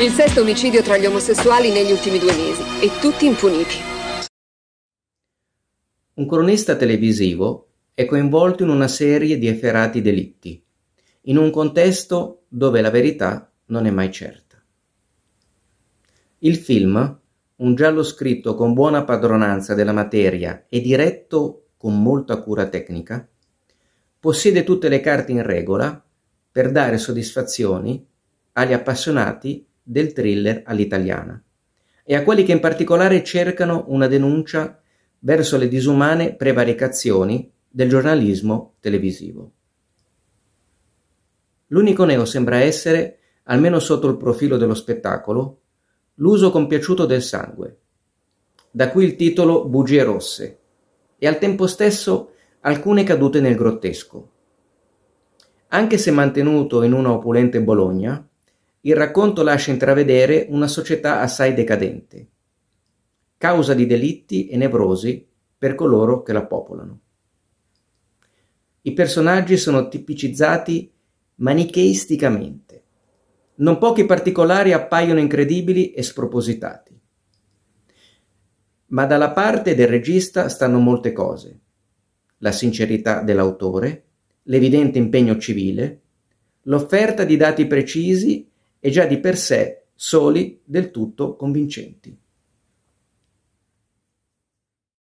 Il sesto omicidio tra gli omosessuali negli ultimi due mesi e tutti impuniti. Un cronista televisivo è coinvolto in una serie di efferati delitti, in un contesto dove la verità non è mai certa. Il film, un giallo scritto con buona padronanza della materia e diretto con molta cura tecnica, possiede tutte le carte in regola per dare soddisfazioni agli appassionati del thriller all'italiana e a quelli che in particolare cercano una denuncia verso le disumane prevaricazioni del giornalismo televisivo. L'unico neo sembra essere, almeno sotto il profilo dello spettacolo, l'uso compiaciuto del sangue. Da cui il titolo Bugie rosse e al tempo stesso alcune cadute nel grottesco. Anche se mantenuto in una opulente Bologna, il racconto lascia intravedere una società assai decadente, causa di delitti e nevrosi per coloro che la popolano. I personaggi sono tipicizzati manicheisticamente. Non pochi particolari appaiono incredibili e spropositati. Ma dalla parte del regista stanno molte cose. La sincerità dell'autore, l'evidente impegno civile, l'offerta di dati precisi e già di per sé soli del tutto convincenti.